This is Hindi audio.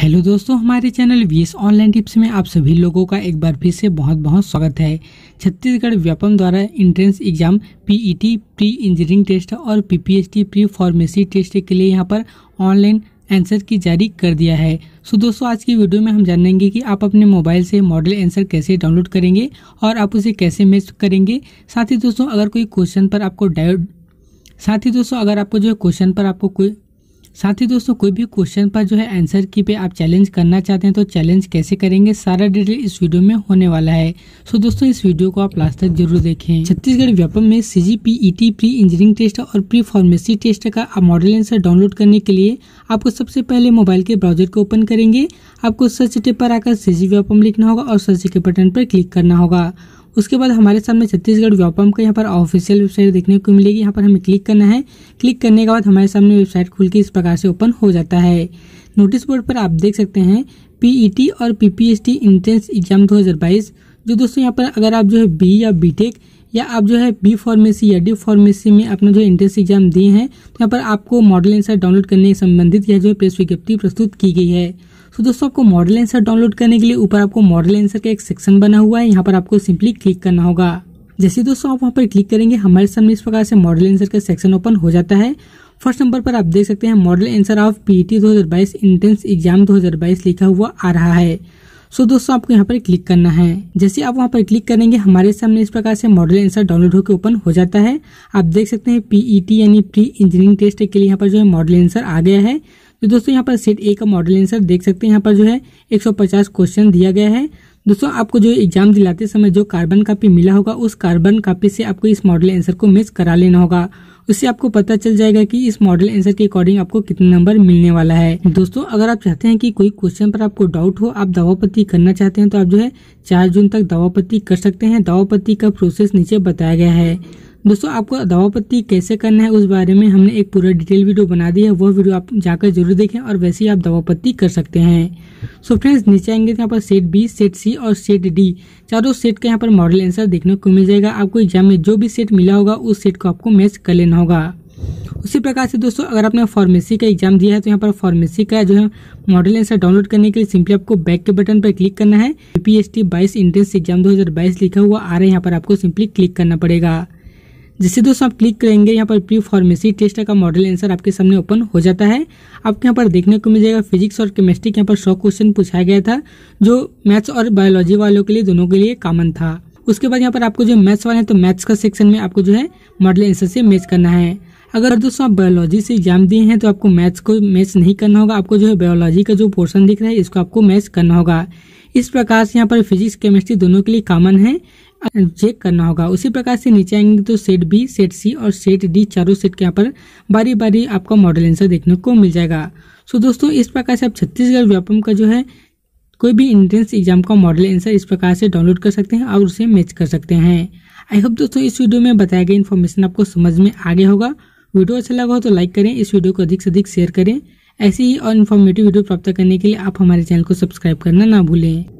हेलो दोस्तों हमारे channel V S online tips में आप सभी लोगों का एक बार फिर से बहुत बहुत स्वागत है छत्तीसगढ़ व्यापम द्वारा entrance exam PET pre engineering test और पीपीएचटी प्री फार्मेसी टेस्ट के लिए यहां पर ऑनलाइन आंसर की जारी कर दिया है सो दोस्तों आज की वीडियो में हम जानेंगे कि आप अपने मोबाइल से मॉडल आंसर कैसे डाउनलोड करेंगे और आप उसे कैसे मैच करेंगे साथ ही दोस्तों अगर कोई क्वेश्चन पर आपको डाउट साथ ही दोस्तों अगर आपको जो है क्वेश्चन पर आपको कोई साथ ही दोस्तों कोई भी क्वेश्चन पर जो है आंसर की पे आप चैलेंज करना चाहते हैं तो चैलेंज कैसे करेंगे सारा डिटेल इस वीडियो में होने वाला है सो दोस्तों इस वीडियो को आप लास्ट तक जरूर देखें छत्तीसगढ़ व्यापम में C G P pre engineering test और प्री फार्मेसी टेस्ट का मॉडल आंसर डाउनलोड करने के लिए आपको सबसे पहले मोबाइल के ब्राउजर को ओपन करेंगे आपको सर्च टेप पर आकर सी जी व्यापम लिखना होगा और सर्च के बटन पर क्लिक करना होगा उसके बाद हमारे सामने छत्तीसगढ़ व्यापम का यहाँ पर ऑफिशियल वेबसाइट देखने को मिलेगी यहाँ पर हमें क्लिक करना है क्लिक करने के बाद हमारे सामने वेबसाइट खुल के इस प्रकार से ओपन हो जाता है नोटिस बोर्ड पर आप देख सकते हैं पी e और पीपीएसटी एंट्रेंस एग्जाम दो जो दोस्तों यहाँ पर अगर आप जो है बी या बी या आप जो है बी फार्मेसी या डी फार्मेसी में अपना जो एंट्रेंस एग्जाम दिए हैं तो यहाँ पर आपको मॉडल आंसर डाउनलोड करने संबंधित यह जो है प्रेस विज्ञप्ति प्रस्तुत की गई है तो दोस्तों आपको मॉडल एंसर डाउनलोड करने के लिए ऊपर आपको मॉडल एंसर का एक सेक्शन बना हुआ है यहाँ पर आपको सिंपली क्लिक करना होगा जैसे दोस्तों आप वहाँ पर क्लिक करेंगे हमारे सामने इस प्रकार से मॉडल एंसर का सेक्शन ओपन हो जाता है फर्स्ट नंबर पर आप देख सकते हैं model answer of PET 2022 entrance exam 2022 लिखा हुआ आ रहा है सो so, दोस्तों आपको यहाँ पर क्लिक करना है जैसे आप वहाँ पर क्लिक करेंगे हमारे सामने इस प्रकार से मॉडल आंसर डाउनलोड होकर ओपन हो जाता है आप देख सकते हैं पीईटी e यानी प्री इंजीनियरिंग टेस्ट के लिए यहाँ पर जो है मॉडल आंसर आ गया है तो दोस्तों यहाँ पर सेट ए का मॉडल आंसर देख सकते हैं यहाँ पर जो है 150 क्वेश्चन दिया गया है दोस्तों आपको जो एग्जाम दिलाते समय जो कार्बन कापी मिला होगा उस कार्बन कापी से आपको इस मॉडल आंसर को मिस करा लेना होगा उससे आपको पता चल जाएगा कि इस मॉडल आंसर के अकॉर्डिंग आपको कितने नंबर मिलने वाला है दोस्तों अगर आप चाहते हैं कि कोई क्वेश्चन पर आपको डाउट हो आप पत्ती करना चाहते हैं तो आप जो है चार जून तक दावापत्ती कर सकते हैं दावापत्ती का प्रोसेस नीचे बताया गया है दोस्तों आपको दवापत्ति कैसे करना है उस बारे में हमने एक पूरा डिटेल वीडियो बना दी है वह वीडियो आप जाकर जरूर देखें और वैसे ही आप दवापत्ति कर सकते हैं सो फ्रेंड्स नीचे आएंगे तो यहाँ पर सेट बी सेट सी और सेट डी चारों सेट का यहाँ पर मॉडल आंसर देखने को मिल जाएगा आपको एग्जाम में जो भी सेट मिला होगा उस सेट को आपको मैच कर लेना होगा उसी प्रकार से दोस्तों अगर आपने फार्मेसी का एग्जाम दिया है तो यहाँ पर फार्मेसी का जो है मॉडल आंसर डाउनलोड करने के लिए सिंपली आपको बैक के बटन पर क्लिक करना है यूपीएसटी 22 इंट्रेंस एग्जाम 2022 लिखा हुआ आ रहा है यहाँ पर आपको सिंपली क्लिक करना पड़ेगा जिससे दोस्तों आप क्लिक करेंगे यहाँ पर प्री फार्मेसी टेस्ट का मॉडल आंसर आपके सामने ओपन हो जाता है आपको यहाँ पर देखने को मिल जाएगा फिजिक्स और केमिस्ट्री के यहाँ पर सौ क्वेश्चन पूछा गया था जो मैथ्स और बायोलॉजी वालों के लिए दोनों के लिए कॉमन था उसके बाद यहाँ पर आपको जो मैथ्स वाले हैं तो मैथ्स का सेक्शन में आपको जो है मॉडल आंसर से मैच करना है अगर दोस्तों आप बायोलॉजी से एग्जाम दिए हैं तो आपको मैथ्स को मैच नहीं करना होगा आपको जो है बायोलॉजी का जो पोर्शन दिख रहा है इसको आपको मैच करना होगा इस प्रकार से यहाँ पर फिजिक्स केमिस्ट्री दोनों के लिए कॉमन है चेक करना होगा उसी प्रकार से नीचे आएंगे तो सेट बी सेट सी और सेट डी चारों सेट के यहाँ पर बारी बारी आपका मॉडल आंसर देखने को मिल जाएगा सो दोस्तों इस प्रकार से आप छत्तीसगढ़ व्यापम का जो है कोई भी इंट्रेंस एग्जाम का मॉडल आंसर इस प्रकार से डाउनलोड कर सकते हैं और उसे मैच कर सकते हैं आई होप दोस्तों इस वीडियो में बताया गया इन्फॉर्मेशन आपको समझ में आगे होगा वीडियो अच्छा लगा हो तो लाइक करें इस वीडियो को अधिक से अधिक शेयर करें ऐसी ही और इन्फॉर्मेटिव वीडियो प्राप्त करने के लिए आप हमारे चैनल को सब्सक्राइब करना ना भूलें